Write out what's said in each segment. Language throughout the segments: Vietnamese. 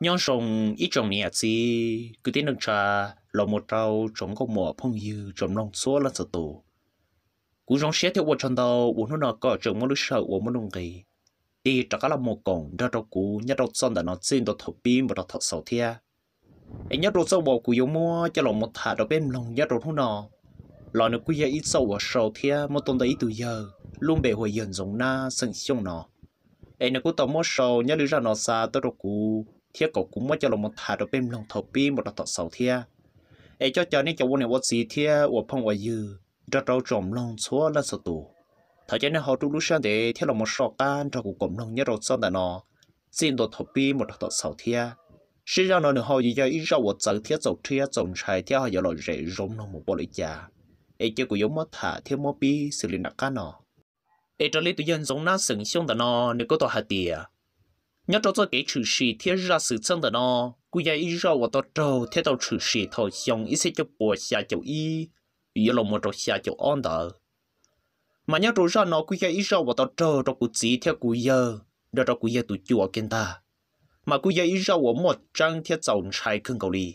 nhóm sông ít trong nhẹ gì cứ tiến đường cha lò một trâu trong có mỏ phong dư trong nông số là sở tù cú trong xe theo bộ chân đầu bộ nó nọ có trồng một lúc sợ của một đồng gì đi chắc là một con đa đầu cú nhất đầu son đã nó xin đầu thập pin một đầu thập sầu thia anh nhất đầu sau bộ cú giống mua cho lò một thả đầu bên lòng nhất đầu nó nọ lò nó cú giờ ít sâu ở sầu thia một tuần đấy từ giờ luôn bề hồi dần giống na sừng xiong nó anh nó cú tao mua sầu nhất đứa ra nó xa tới đầu cú thiết cổ cũng mới cho lòng một thả đồ bên lòng thầu bi một đợt thọ sầu thia ấy cho cho nên cho vốn này vốn gì thia của phong của dư rất rau trộm lòng xóa lên sợ tù thời gian này họ trung lúc sáng để thiết lòng một sọ can cho cuộc cổng lòng nhớ rồi sau đàn nó xin đồ thầu bi một đợt thọ sầu thia sĩ ra nó họ gì cho ít rau của sợ thiết sầu thia sầu trái thia họ giờ loại rễ rôm lòng một bộ lưỡi già ấy cho của giống mất thả thiết mất bi xử lý nặng cá nó ấy cho lý tự dân giống nó sừng xuống đàn nó nếu có tòa hạt tiền nhớ cho tôi cái chữ sĩ thiết ra sự chân đó nó cú ý ra và tôi trâu thế tao chữ sĩ thọ xong ý sẽ cho bỏ xa chậu ý, ý là một trò xa chậu on đó mà nhớ rồi ra nó cú ya ý ra và tôi trâu cho cú chỉ theo cú giờ đó cho cú giờ tụi chùa kiến ta mà cú ya ý ra và một trang thiết cháu trái cưng cầu đi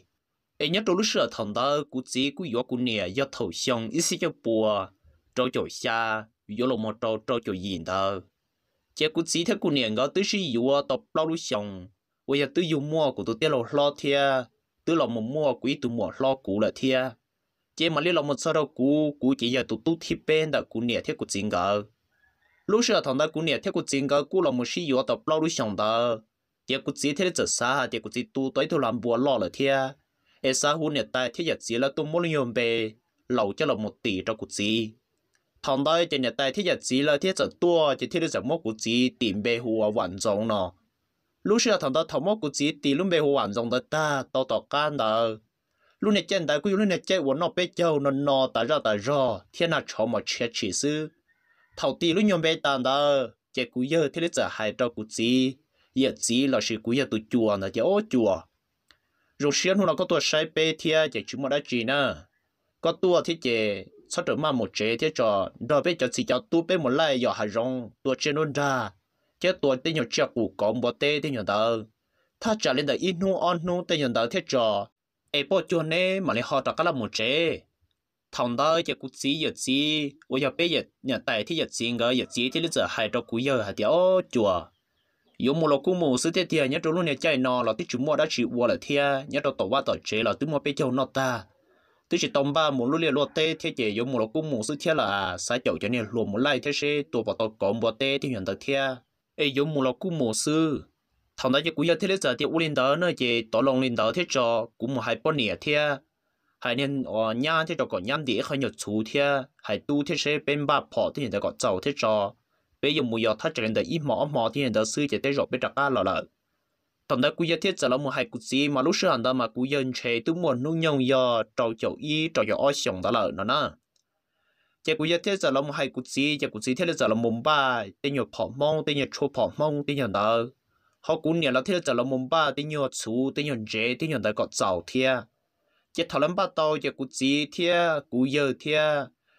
ấy nhớ rồi lúc sửa thằng đó cú chỉ cú yếu cú nè do thọ xong ý sẽ cho bỏ trâu chậu xa yếu là một trâu trâu chậu gì đó chỉ có chỉ thấy cô niệm đó tới sử dụng tập lao lúc xong bây giờ tới dùng mua của tôi tiết lộ lo thia tới là một mua quý tụ mua lo cũ là thia chỉ mà liên là một sao đâu cũ cũ chỉ giờ tụ tụ thi bên đã cô niệm thấy có chính gỡ lúc xưa thằng đó cô niệm thấy có chính gỡ cũ là một sử dụng tập lao lúc xong đó chỉ có chỉ thấy là xa chỉ có chỉ tụ tới thôi làm bùa lo là thia ở xã hội này ta thế giờ chỉ là tôi mua nhôm về lẩu cho là một tỷ cho cũng chỉ nhật nhật thiết thiết thiết chỉ chỉ chỉ, là rất được hoàn trọng nọ. Lúc xưa thằng đó thầm mốt của chỉ, thì lúc bé hồ hoàn trọng dòng ta to to gan đó lúc này chân đại quý lúc này chơi uống nó bé châu nó nọ, ta ra ta ra thiên là chó mà chết chỉ sư thầu tì luôn nhom bé tàn đó chơi cú giờ thế giờ hai trâu của chỉ, giờ chỉ là sự cú giờ tụ chùa là chơi ô chùa rồi xuyên hôm nó có tuổi sai bé thia chơi chúng mà đã chỉ nè có tuổi thiết chế sau đó mà một chế thế cho đó bây giờ chỉ cho tu bên một lại giờ hà rong tua trên luôn ra thế tua tên nhiều chia cụ có một tê tên nhiều tờ ta trả lên tờ ít nu on nu tên nhiều tờ thế cho ai bỏ cho nè mà lại họ đã cái là một chế thằng đó chỉ cụ chỉ giờ chỉ ôi giờ bây giờ nhà tài thì giờ chỉ người giờ chỉ thì bây giờ hai đó cụ giờ hai tiểu chùa yo mo lo ku mo se te tia nya to lu ne chai no lo ti chu mo da chi wo la tia nya to to wa to che lo tu mo pe ta tôi chỉ tông ba muốn lúc liệt lột tê thế chỉ dùng một lô cung một sự thiết là xã chậu cho nên luồn một lại thế sẽ tổ bảo tàu cổng bỏ tê thì hiện thực thiết, ấy dùng một lô cung một sự thằng đó chỉ cú giờ thế đấy giờ thì u lên đó nữa chỉ tỏ long lên đó thế cho cũng một hai bao nẻ thiết, hai nên ở ờ, nhà thế cho còn nhắm địa khởi nhột chủ thiết, hai tu thế sẽ bên ba bỏ thì hiện thực có cháu thế cho bây giờ mua giờ thắt cho nên đợi ít mỏ mỏ thì hiện thực sư chỉ tới rồi biết đặt ca lọ lợ tổng đó quý gia thiết giờ là một hai cuộc gì mà lúc xưa anh ta mà quý dân chế tu muốn nung nhung giờ trầu chậu y trầu chậu oi sòng đó là nó nè chỉ quý gia thiết giờ là một hai cuộc gì chỉ cuộc gì thiết giờ là mồm ba tên nhiều phỏ mông tên nhiều chua phỏ mông tên nhiều đó họ cú nhiều là thiết giờ là mồm ba tên nhiều chú tên nhiều chế tên nhiều đó có giàu thia chỉ thảo lắm ba tàu chỉ cuộc gì thia quý giờ thia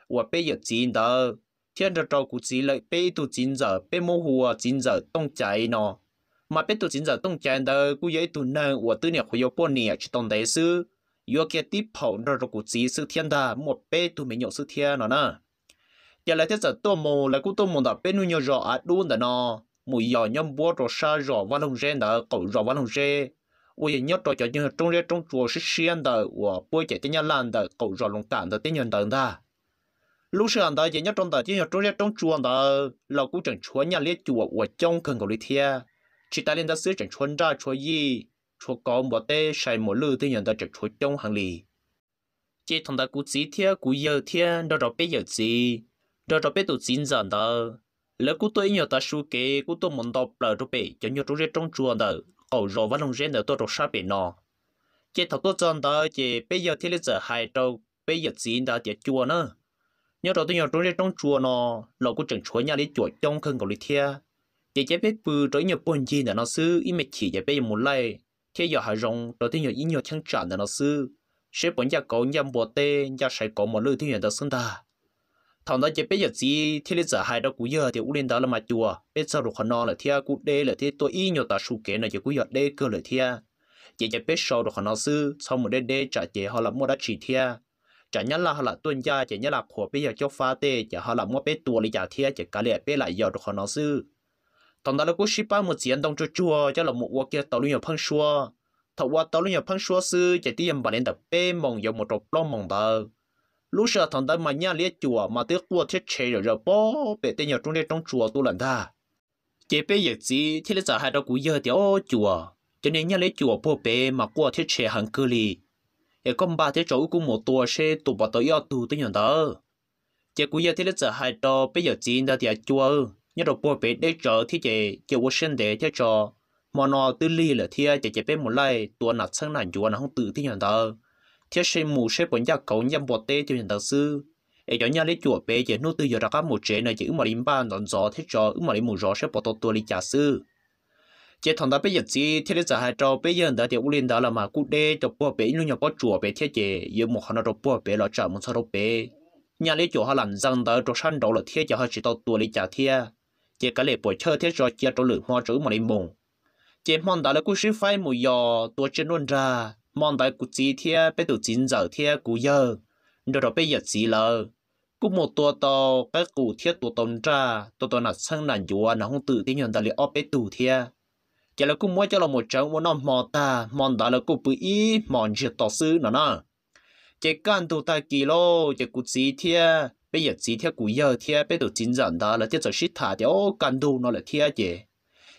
và bây giờ chín đó thiên ra trầu cuộc gì lại bây tu chín giờ bây mua hoa chín giờ tông chạy nó mà biết tôi chính giờ tông chân đời cú vậy tôi nè của tư niệm của yêu bôn niệm chỉ tông đấy sư yêu kia tiếp hậu rồi rồi cú chỉ sư thiên đà một bé tôi mới nhậu sư thiên nó nè giờ lại thế giờ tôi mù lại cú tôi mù đã bên nuôi nhau rõ à đun đã nó mùi giò nhâm búa rồi sa rõ văn lông rên đã cậu rõ văn lông rên ôi nhớ rồi cho nhớ trong rê trong chùa sư thiên đã của bôi chạy tới nhà lan đã cậu rõ long tản đã tới nhận đằng ta lúc xưa anh ta chỉ nhớ trong tờ chỉ nhớ trong rê trong chùa đã là cú chẳng chúa nhà liệt chùa của trong cần cầu lý thiên chỉ ta liên đã sửa chỉnh chuồn ra chuồn gì chuồn có một tế sai một lư thế nhận ta chẳng chuồn trong hàng lì chỉ thằng ta cú chỉ thiê cú yêu thiê đó đó biết giờ gì đó đó biết tụ chín giờ đó lỡ cú tôi nhiều ta su kế cú tôi muốn đọc lỡ đó bị cho nhiều trong trong chùa đó cầu rõ văn không rèn được tôi đọc sao bị nọ. chỉ thằng tôi chọn đó chỉ bây giờ thì lấy giờ hai đầu bây giờ chỉ đã tiệt chùa nữa nhớ đầu tôi nhớ trong trong chùa nọ, lỡ cú chẳng chùa nhà đi chùa trong không cầu đi thiê giờ chế biết bự rồi nhiều bồn gì nữa nó sư im mệt chỉ giờ bé một lại thế giờ hai rong rồi thế giờ ít nhiều chăng trả nữa nó sư sẽ bồn giờ có nhầm bộ tê giờ sài có một lứa thế giờ đó sinh ta thằng đó chế biết giờ gì thế là giờ hai đó cú giờ thì u lên đó là mà chùa biết sao được khăn nó là thia cú đê là thế tôi im nhiều ta sụp kế là giờ cú giờ đê cơ là thia giờ chế biết sau được khăn nó sư sau một đê đê trả chế họ là mua đã chỉ thia chả nhớ là họ là tuân gia chả nhớ là của bây giờ cho pha tê chả họ là mua bé tua lý giả thia chả cả lẽ lại giờ được khăn nó sư tông đó là cú ship bao một diện đông chua chua cho là một quả kia tàu luôn nhiều phăng xua thầu quả tàu luôn nhiều phăng xua sư chạy tiền bà lên tập bê mong dầu một trộp lon mong tờ lúc sợ thằng đó mà nhá lia chùa mà tiếc cua thiết chế rồi rồi bỏ, bể tên nhiều trong đây trong chùa tu lần ta chế bê dịch gì thế là giờ hai đó cú giờ tiểu chùa cho nên nhá lia chùa bố bê mà cua thiết chế hàng cư lì để con bà thế chỗ cũng một tua xe tụ bà tới yêu tụ tới nhận tờ chế cú giờ thế là giờ hai đó bây giờ chỉ đã thì chùa nhớ rồi bố bé để cho thì chị chị Washington để cho cho mà nó tư li là thia chị chế bé một lại tua nạt sáng nản chúa nó không tự thì nhận tờ thia chế mù sẽ bốn gia cậu nhâm bọt tế cho nhận tờ sư để cho nhà lấy chùa bé chế nô tư giờ ra các một chế này chị mà điểm ban đón gió thế cho mà điểm mù gió sẽ bỏ tổ tua đi trả sư chế thằng ta bây giờ chị thế đấy giờ hai trâu bây giờ đã thì ulin đã là mà cụ đê cho bố bé nuôi nhau bó chùa bé thế chị giờ một hàng rồi bố bé lo trả một số bé nhà lấy chúa họ làm răng đó cho săn đầu là thiết cho họ chỉ tàu tua đi trả thiệt chỉ cái lệ buổi chơi thế rồi chia trâu lử mò chữ mà đi mùng chỉ mong đã là cú sư phai mùi giò tua chân luôn ra mong đại cú chỉ thia bé tụ chín giờ thia cú giờ rồi đó bé giật gì lờ cú một tua to cái cú thia tua tồn ra tua to nạt sang nạt giùa nó hông tự tin nhận đó là óp bé tụ thia chỉ là cú mua cho là một trống muốn nó mò ta mong đó là cú bự ý mòn chuyện tỏ sư nó nè chỉ cần tụ ta kỳ lô chỉ cú chỉ thia bây giờ chỉ theo cú giờ thì bây giờ chính giản đó là tiếp giờ shit thả thì ô cần đồ nó là thế gì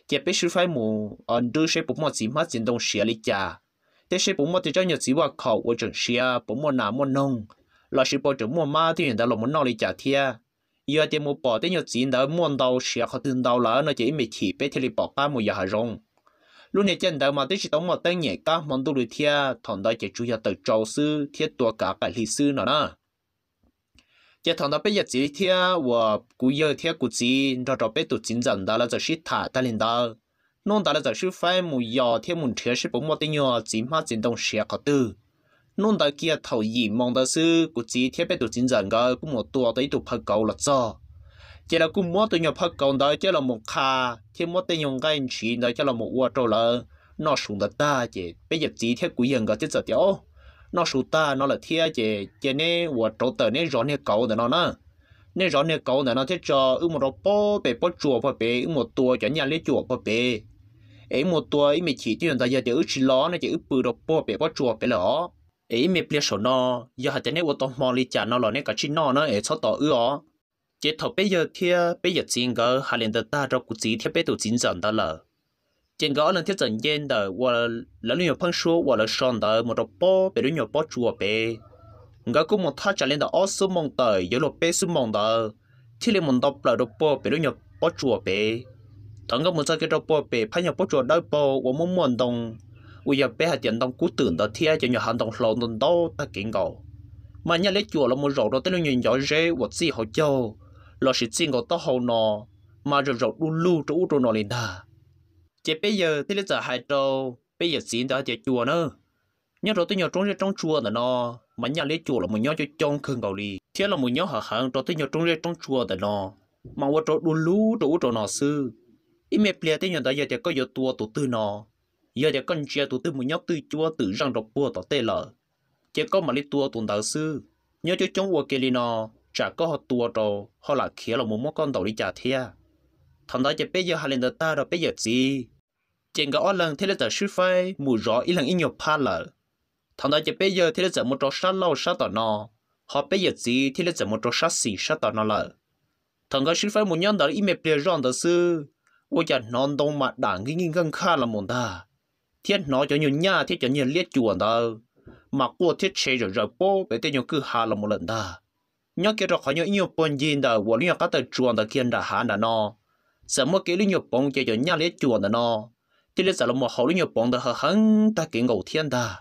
chỉ bây giờ phải mù ăn đồ sẽ bấm một chỉ mất chính đồng xia lý cha thế sẽ bấm một thì cho nhiều chỉ vào khẩu của trường xia bấm một nào một nông là sẽ bỏ trường mua ma thì hiện tại là muốn nó lý cha theo giờ thì một bỏ thế nhiều chỉ đó muốn đầu xia khó tin đầu là nó chỉ mình chỉ bây thì bỏ ba một giờ hà rong lúc này chân đầu mà tới chỉ đóng một tên nhẹ cá món đồ lười theo thằng đó chỉ chú yếu từ trâu sư thiết tua cả cái lý sư nó đó giờ thằng đó bây giờ chỉ theo và cú giờ theo cú chỉ cho cho bây tụ chính dần đó là giờ ship thả ta lên đó nông đó là giờ ship phải mua nhà, theo mua theo ship bốn mươi tiếng nhỏ chỉ mua chính đồng xe có tư nông đó kia thầu gì mong đó là cú chỉ theo bây tụ chính dần đó cũng một tua tới tụ phải cầu là do chỉ là cũng mua tụ nhỏ phải cầu đó chỉ là một kha theo mua tên nhung cái chỉ đó chỉ là một uo trâu là nó xuống đó ta bây giờ chỉ theo cú giờ cái chỉ giờ theo nó sụt ta nó là thia chỉ chỉ nè và trâu tờ nè rõ nè cầu để nó nè nè rõ nè cầu để nó thế cho ư một rô po bể po chùa po bể ư một tua cho nhà lấy chùa po bể ấy một tua ấy mình chỉ tuyển ra giờ chỉ ư chỉ ló nó chỉ ư bự rô po bể po chùa bể lỏ ấy mình biết số nó giờ hạt nè ô tô mò li chả nó là nè cả chi nó nó ấy cho tao ư ó chỉ thầu bây giờ thia bây giờ chính cái hà liền ta ra cụ chỉ thia bây giờ chính dần ta là trên gõ lần thiết dẫn dên đờ và lần nhiều phân số và lần son đờ một đợt bó bể đối nhiều bó chùa bể ngã cũng một thắt trả lên đờ ó số mong tờ yếu lộ bể số mong đờ chỉ lên một đợt là đợt bó bể đối nhiều bó chùa bể thằng ngã một sao cái đợt bó bể phải nhiều bó chùa đôi bó và muốn muốn đồng bây giờ bé hạt tiền đồng cú tưởng đợt thiết cho nhiều hành đồng lòn đồng đó ta kiện gạo mà nhà lấy chùa là một rổ đó tới nhiều nhỏ rễ và gì họ cho là sự xin gọi to hậu nọ mà rồi rổ đu lưu chỗ chỗ nọ lên đà chỉ bây giờ thì lấy giờ hai trâu bây giờ xin đã chỉ chùa nữa nhớ rồi tôi nhớ trong trong chùa là nó mà nhà lấy chùa là một nhớ cho trong khương cầu đi thế là một nhớ hở hàng rồi tôi nhớ trong trong chùa là nó mà vợ chỗ đun lú chỗ chỗ nó sư ít mẹ bia thế nhớ đó giờ thì có giờ tua tổ tư nó giờ chỉ con chia tổ tư một nhớ từ chùa từ răng đọc bùa tỏ tê lợ chỉ có mà lấy tua tổ đạo sư nhớ cho trong qua kia đi nó chả có họ tua trâu họ là khía là một món con đầu đi trả thế thằng đó chỉ bây giờ hai lần ta rồi bây giờ gì chèn gõ lần thế là tờ sư phai mù rõ ý lần ý nhiều pa lợ thằng đó chỉ bây giờ thế là giờ một trò sát lâu sát tỏ nó họ bây giờ gì thế là giờ một trò sát xì sát tỏ nó lợ thằng gái sư phai mù nhon đó ý mệt bề ròn tờ sư ôi chả non đông mà đảng nghi nghi ngân kha là mồn ta thiết nó cho nhiều nhà thiết cho nhiều liệt chuồn đó. mà cô thiết chế rồi rồi bố bé tên nhiều cứ hà là một lần ta nhớ kia rồi khỏi nhiều nhiều bồn gì đó và liên các tờ chuồn đó kiên đã hà đã nó sợ mất cái liên nhiều bông cho nhiều nhà liệt chuồn đó nó thì là giờ là một hậu lúc nhiều bọn đó hở hững ta kỹ ngầu thiên ta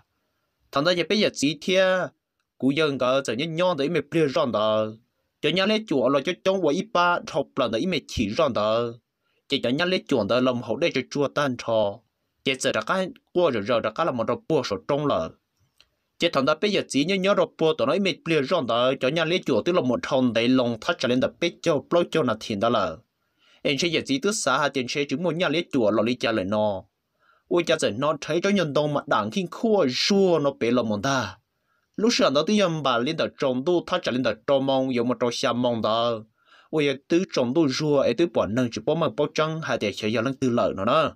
thằng ta giờ bây giờ chỉ thiên cú dân cả giờ nhân nhon đấy mày bịa rọn đó cho nhà lấy chuột là cho trong vợ ít ba thọc lần đấy mày chỉ đó cho nhà lấy chuột đó làm hậu đây cho chua tan trò chỉ giờ là cái qua rồi là một đồ bùa sổ trong lợ thằng ta bây giờ chỉ nhân nhon đồ bùa tụi nó mày bịa rọn đó cho nhà lấy chuột tức là một thằng đấy lòng thắt cho lên đó bây giờ cho là thiên đó anh sẽ giải trí tức xa hạt tiền sẽ chúng một nhà lấy chùa lò lấy cha lời nó ôi chả sẽ nó thấy cho nhân đồng mà đảng khi khua xua nó bể lòng mong ta lúc xưa đó tiếng nhân bà lên đợt trồng tu thắt chặt lên đợt trồng mong giống một trò xa mong ta ôi tứ trồng tu xua ấy tứ bỏ nâng chỉ bỏ mà bỏ trăng hạt tiền sẽ giờ lăng tư lợi nó đó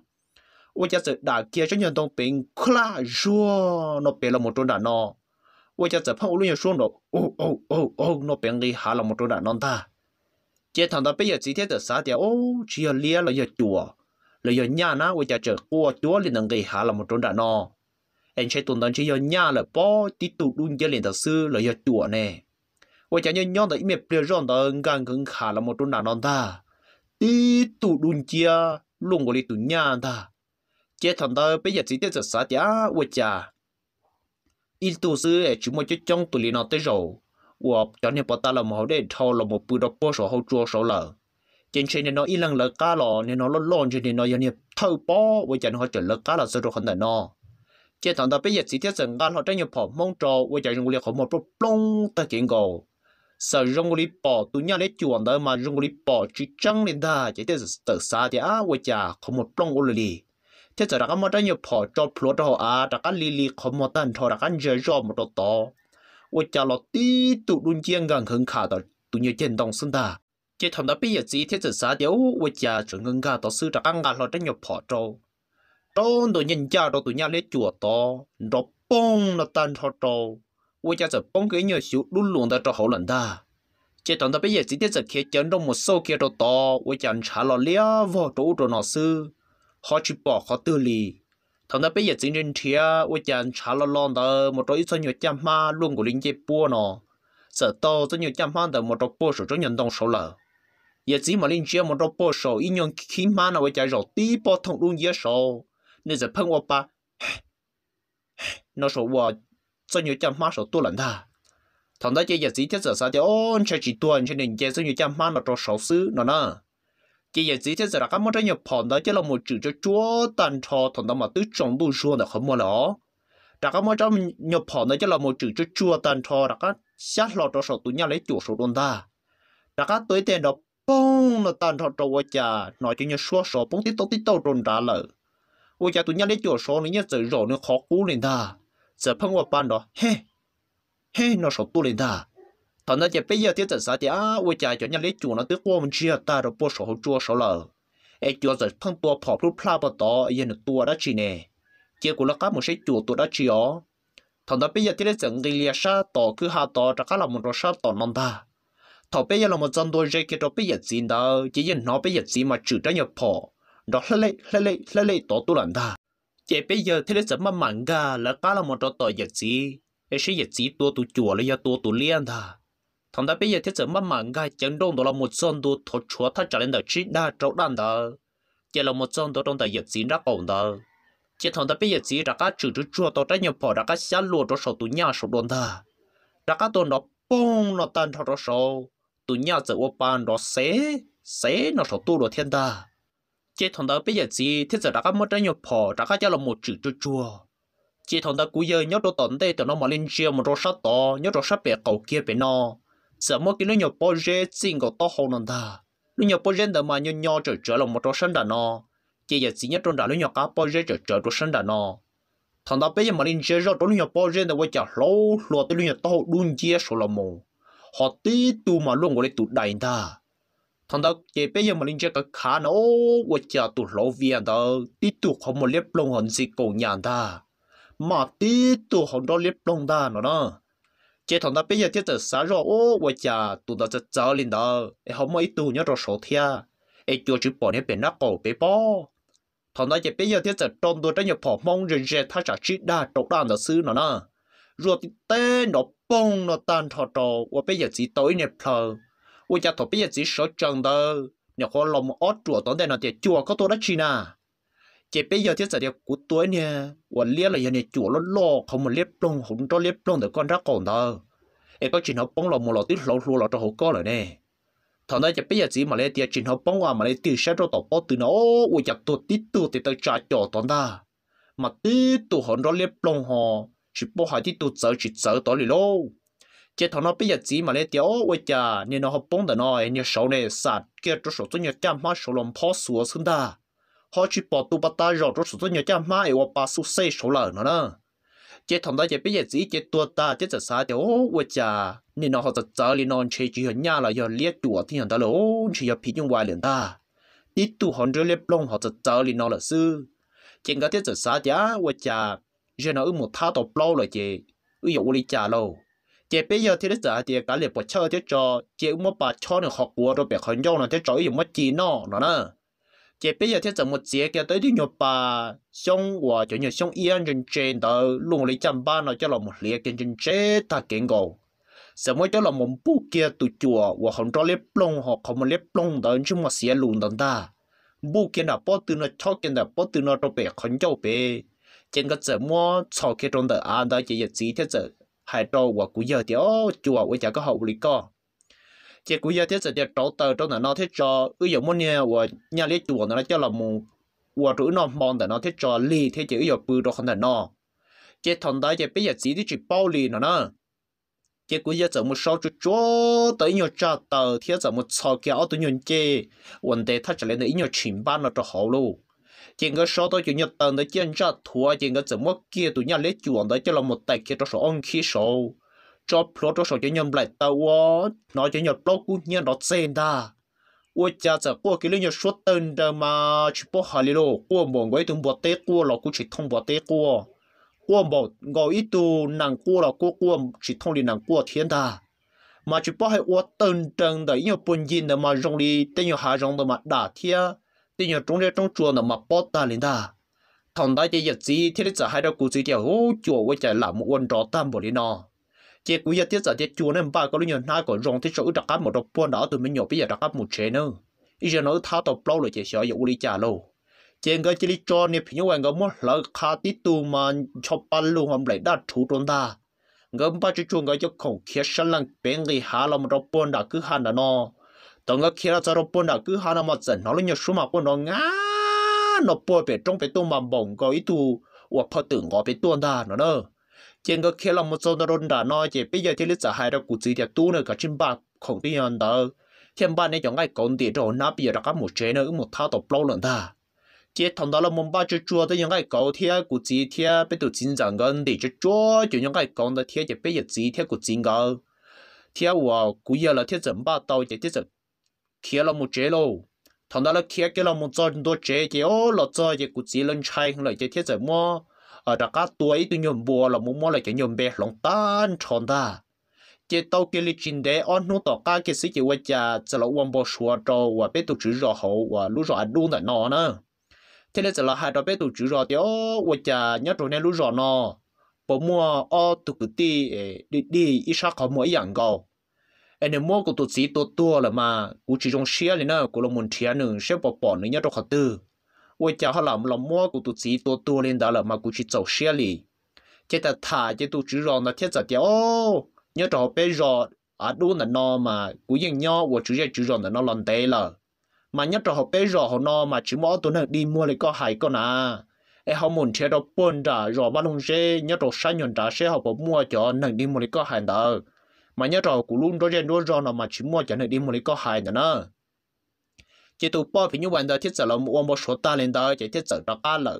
ôi cha sẽ đả kia cho nhân đồng bình khua xua nó bể lòng một trò đả nó ôi chả sẽ phong lưu nhà xuống nó ô ô ô ô nó bể đi hạ lòng một trò đả nó. ta chế thằng ta bây giờ chỉ thấy được sao thì ô chỉ có lia là giờ chùa là giờ nhà na với cha chờ qua chúa liền đằng cái hà là một trốn đã no anh chạy tuần đó chỉ giờ nhà là bỏ đi tụ đun giờ liền thật sư là giờ chùa nè với cha nhon nhon đó im bia rong đó gần gần hà là một trốn đã non ta đi tụ đun chia luôn gọi tụ nhà ta chế thằng ta bây giờ chỉ thấy được sao thì à với cha ít tụ sư chúng mới cho trong tụ liền nó tới rồi ta là là một số số 我昨天把大了毛的偷了毛不到多少好着手了。trên trên nên nó ít lần lỡ cá lò nên nó lót lon trên nên nó giống như thâu bó với chẳng họ trở lỡ cá là sơ đồ khẩn tại nó trên thằng ta bây giờ chỉ thiết rằng gan họ tranh nhập họ mong chờ, với chẳng dùng liệt họ một bốc plong ta kiện gầu sợ rong lý bỏ tụi nhà lấy chuồng đó mà rong lý bỏ chỉ trăng lên ta chỉ thiết tự xa thì á với chả họ một plong ô lì thiết giờ đã có một tranh nhập họ cho phuộc họ à đặc cách lì lì họ một tần họ đặc cách giờ rồi một đồ to 我家老弟都弄见俺很卡的，都要见东生的。chỉ thằng đó bây giờ chỉ thiết sự xã điếu với cha trưởng ngân ga tổ sư đã ăn gà lo trên nhập phò trâu trâu đồ nhìn cha đồ tụi nhà lấy chùa to đồ bông là tan thọ trâu với cha sợ bông cái nhiều xíu luôn luôn đã cho hậu lần ta chỉ thằng đó bây giờ chỉ thiết sự kia chấn một số kia đồ to với cha trả lo lia vô chỗ đồ nọ sư họ chỉ bỏ họ tư lì thằng ta bây giờ chính trên thía ôi chàng trả lo lon đó một đôi chân nhiều trăm ma luôn của linh chế bua nó sợ to chân nhiều trăm ma đó một đôi bua số cho nhận đồng số lờ giờ chỉ mà linh chế một đôi bua số ít nhân khi ma nó ôi chàng rồi tí bao thông luôn dễ số nên giờ phân ôi ba nó số ua chân nhiều trăm ma số tu lần ta thằng ta chơi giờ chỉ chết giờ sao chứ ôn chơi chỉ tuần cho nên chơi chân nhiều trăm ma nó đôi số xứ nó nữa chỉ giờ chỉ thế giờ là các món trái nhập phòn đó chứ là một chữ cho chúa tàn trò thằng đó mà tứ trọng bu xua là không mua lỏ đã các món trái nhập phòn đó chứ là một chữ cho chúa tàn trò đã các sát lọ cho sổ tụi nhau lấy chủ sổ đồn ta đã các tới tiền đó bông nó tàn trò trâu quá cha nói cho nhà xua sổ bông tí tô tí tô đồn ra lợ ôi cha tụi nhà lấy chủ sổ này nhớ giờ rõ nó khó cú lên ta giờ phân qua ban đó he he nó sổ tu lên ta thằng nó chỉ bây giờ tiêu chuẩn sao thì à ôi trời cho nhân lấy chủ nó tức qua mình chia ta rồi bố sổ hậu chua sổ lờ ai chua rồi phăng tua phò lúc pha bờ tỏ yên tua đó chi nè chia của là cá một cái chủ tua đó chi ó thằng đó bây giờ tiêu chuẩn cái lia sa tỏ cứ hà tỏ chắc cá là một rồi sa tỏ non ta thằng bây giờ là một dân đôi dây kia rồi bây giờ gì đó chỉ yên nó bây giờ gì mà chữ đó nhập phò đó lê lê lê lê lấy tỏ tu lần ta chỉ bây giờ thế là mà mặn gà là cá là một trò tỏi giật gì ấy sẽ giật gì tua tu chùa lấy giờ tua tu liên ta thằng ta bây giờ thiết sự mất mạng ngay chấn đông đó là một son đồ thổ chúa thắt trở lên đời chỉ đa trấu đàn đó chỉ là một son đồ trong đời dịch gì ra còn đó chỉ thằng ta bây giờ chỉ ra các chữ chữ chua đó đã nhập bỏ ra các xá lùa đó sầu tu nhà sầu đồn đó, ra các tôi nó bông nó tan thao đó sầu tu nhà giờ ô pan đó xé xé nó sầu tu đó thiên ta chỉ thằng ta bây giờ chỉ thiết sự ra các mất trong nhập bỏ ra các chỉ là một chữ chữ chua chỉ thằng ta cứ giờ nhớ đồ tận đây từ nó mà lên chia một đồ sát to nhớ đồ sát bè cầu kia bè nó sợ mỗi cái nó nhiều project xin có to hơn nè ta nó nhiều project đó mà nhỏ nhỏ trở trở là một trong sân đó nó chỉ giờ chỉ nhất trong đó nó nhỏ cả project trở trở trong sân đó nó thằng ta bây giờ mà lên chơi rồi trong nhiều project đó quay chả lâu lo tới nhiều to luôn chia số là mồ họ tí tu mà luôn gọi là tụ đại ta thằng ta chỉ bây giờ mà linh chơi cái khá nó quay chả tụ lâu viên đó tí tu không một liếp lông hồn gì cũng nhàn ta mà tí tu không đó liếp lông ta nữa. đó chế thằng ta bây giờ thiết tự xả rõ ô vợ cha tụi nó sẽ cháu linh đó em không mấy tụi nhớ rồi số thia em chưa chịu bỏ nên bên nắp cổ bé bó thằng ta chế bây giờ thiết tự trong tụi nó nhập phỏ mong rồi rồi thà trả chi đa trộn đàn nó xứ nó nè rồi thì tê nó bông nó tan thọ trò và bây giờ chỉ tối nè phờ vợ cha thằng bây giờ chỉ sợ chân đó nhà khó lòng ót chùa tao đây nó chế chùa có tụi nó chi nào chỉ bây giờ thiết giờ điều cú tuổi nè và liếc là giờ nè chủ nó lo không mà liếc plong không cho liếc plong được con rác còn đâu em có chuyện học bóng là một lọ tít lọ lù lọ cho hồ co rồi nè thằng bây giờ chỉ mà lấy tiền chuyện học bóng qua mà lấy tiền sẽ cho tàu bó từ nó ui chặt tụt tít tụt thì tao trả cho tao ta mà tít tụt hòn đó liếc plong họ chỉ bỏ hai tít tụt sợ chỉ sợ tao lì lâu chỉ thằng bây giờ chỉ mà lấy tiền ui chà nên nó học bóng từ nó nên sau này sạt kia chỗ sầu tôi nhớ chăm mắt sầu lòng phó sủa xuống ta họ chỉ bỏ tụ bắt ta rồi rốt số nhiều cha má ấy qua su xây số lợn nữa nè chế thằng ta chế bây giờ chỉ chế tua ta chế giờ sao thì ô ôi cha nên nó họ sẽ chờ liền non chế chỉ nhà là giờ liệt chùa thì thằng ta là ô chỉ giờ phi nhung hoài liền ta đi tu hòn rồi liệt long họ sẽ chờ liền nó là sư chế cái chế sao thì á cha giờ nó một thao tổ plau rồi chế ui dụ đi cha lâu chế bây giờ thì nó giờ thì cả liệt bỏ chơi thế cho chế mà bà cho nó học của rồi bé khẩn nhau nó thế cho ý mất chi nó nữa nè chế bây giờ thế giờ một chế kia tới đi nhập bà xong và chỗ nhập xong yên trên trên đó luôn lấy chăm ba nó cho là một liệt trên trên chế ta kiện gầu giờ mới cho là một bu kia tụ chùa và không cho lép lông họ không một lép lông đó chứ mà xé luôn đó ta bu kia là bỏ từ nó cho kia là bỏ từ nó đâu bể không cho bể trên cái giờ mua cho kia trong đó ăn đó chỉ giờ chỉ thế giờ hai trâu và cú giờ thì ô chùa với chả có hậu lý co chỉ cú giờ thiết sẽ để trâu tờ trâu nó thiết cho ư dụng muốn nhà của nhà lấy chuồng nó cho là mù của chủ nó mòn để nó thiết cho lì thiết chỉ ư dụng bự đồ không thể nó chỉ thằng đấy chỉ bây giờ chỉ đi chỉ bao lì nó nè chỉ cú giờ giờ một số chú chó tới nhiều cha tờ thiết giờ một sau kia ở tới nhiều chế vấn đề thắt chặt lên tới nhiều chìm ban nó cho họ luôn chỉ có số đó chủ nhật tờ tới chân cha thua chỉ có giờ một kia tụi nhà lấy chuồng tới cho là một tài kia cho số ông khí số cho plot đó chỉ nhầm lại tàu, wo nó chỉ nhầm plot cũng nhớ nó xem ta wo cha sợ wo cái linh nhớ suốt tên đó mà chỉ bỏ hà lì lô bọn mong cái từng bộ tế là cũng chỉ thông bộ té wo wo mong gọi ít tu nàng wo là wo wo chỉ thông đi nàng wo thiên ta mà chỉ bỏ hay wo tên trần đó nhớ bún gì đó mà rong đi tên nhớ hà rong đó mà đả thiên tên nhớ trong đây trong chùa đó mà bỏ ta lên ta thằng đại chỉ giật gì thế là hai đầu cụ chỉ điều ô chùa với chạy làm một quân trò tam bộ đi nọ chế cú giờ tiết giờ tiết chua nên ba có lúc nhiều na có rong thiết số đặc cấp một độ buôn đó tụi mình nhỏ bây giờ đặc cấp một chén nữa ý giờ nó tháo tàu bao rồi chế sợ dụ đi trả lô chế cái chỉ đi cho nên phía ngoài người muốn lỡ khá tít tu mà cho bắn luôn hôm lại đã thủ tôn ta người ba chú chuông người cho khổng kia sân lăng bên người hà là độ độc buôn đã cứ hà đã nó tổng người kia là cho độc buôn đã cứ hà nó mất trận nó lúc nhiều số mà buôn nó ngã nó buôn về trong về tu mà bổng có ý tu hoặc phật tử ngõ về tuôn ta nó đâu trên cái kia là một số nó đã nói chỉ bây giờ thì lịch sử hai đó cụ chỉ để tu nữa cả trên ba không biết nhận đâu thêm ba này chẳng ai còn tiền rồi nãy bây giờ đã có một chế nữa một thao tập lâu lần ta chỉ thằng đó là một ba chút chua tới những cái cầu thiê cụ chỉ thiê bây giờ chính rằng gần để chút chua chỉ chẳng ai còn được thiê chỉ bây giờ chỉ thiê cụ chỉ ngờ thiê wow cụ giờ là thiê chấm ba tàu chỉ thiê chấm kia là một chế lâu thằng đó là kia kia là một chỗ đôi chế chỉ ô là chỗ chỉ cụ chỉ lên chay không lại chỉ thiê chấm mua ở ờ, đó cá tuổi tôi nhôm bùa là muốn mua lại cái nhôm bé lòng tan tròn ta chế tàu kia lịch trình để ông nó tỏ cá cái sự chỉ quay cha chỉ là ông bỏ xóa trâu và bé tu chữ rõ hậu và lũ rõ ăn đun tại nó nữa thế là chỉ là hai đó bé tu chữ rõ thì ông quay cha nhớ rồi nên lũ rõ nó bỏ mua ô tụ cứ đi đi đi ít sao không mua ít dạng cầu anh mua của tụ sĩ tụ tua là mà cũng chỉ trong xe này nữa cũng là muốn thiệt nữa sẽ bỏ bỏ nữa nhớ trong khẩu tư 我叫他老老摸古都自己多多练到了嘛，古去走些哩。这个他这都只让那天早点哦，你找别绕啊，都那那嘛，古人鸟我直接只让那那乱得了。mà nhất là họ bé rõ họ nó mà chỉ mỗi tuần đi mua lại có hai con à em họ muốn chơi đó bún ra rõ bao lông xe nhất là sáng nhận ra xe họ bỏ mua cho nên đi mua lại có hai đó mà nhớ là cũng luôn đó trên đó rõ nó mà chỉ mua cho nên đi mua lại có hai nữa chỉ tụ bỏ phía như vận đó thiết sợ là một một số ta lên đó chỉ thiết sợ đó cá lợ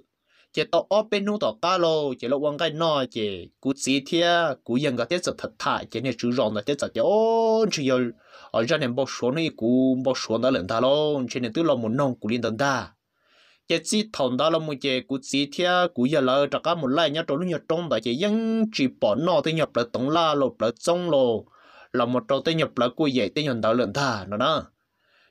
chỉ tao ở bên nu tao cá lô chỉ là quan cái nọ chỉ cú chỉ thia cú dân cái thiết sợ thật thà chỉ nên chú rong là thiết sợ chỉ ôn chỉ giờ ở ra nên bao số này cú bao số đó lên ta lô chỉ nên tự lo một nong cú lên tận ta chỉ chỉ thằng đó là một chỉ cú chỉ thia cú giờ là tất cả một lại nhá trốn nhá trốn đó chỉ dân chỉ bỏ nọ thì nhập là tổng la lột là trong lô là một trâu thì nhập là cú dậy thì nhận đó lên ta nữa đó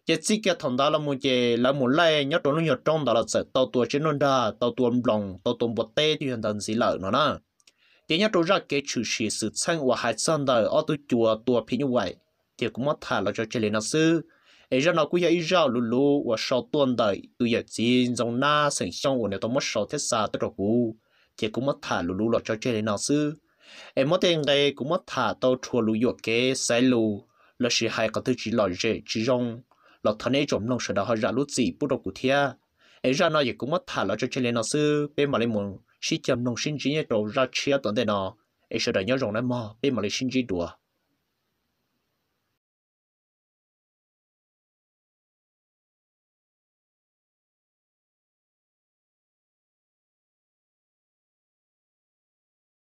chỉ chỉ cái thằng đó là một cái là một lại nhớ trong nhớ trong đó là sẽ tàu tua trên non đa tàu tua lòng tàu tua bột tê thì hoàn toàn gì lợ nó nè chỉ nhớ trong ra cái chữ sĩ sự sang và hải sản đời ở tu chùa tua phi như vậy thì cũng mất thà là cho chơi lên nó sư ấy ra nó cũng vậy ra lù lù và sau tuần đời tu giờ chín dòng na sành xong của nó tao mất sau thế xa tới rồi cũng thì cũng mất thà lù lù là cho chơi lên nó sư em mất tiền đây cũng mất thà tao chùa lù dọc cái sai lù là sự hai cái thứ chỉ là dễ chỉ rong lọ thân ấy trộm lòng sợ đó họ ra lút gì bút đầu cụ thia ấy ra nó cũng mất thả lọ cho chơi lên nó sư bên mà lên một xí chậm lòng sinh chỉ đầu ra chia tuần thế nó ấy sợ đó nhớ rồng lên mò bên mà lên sinh chỉ đùa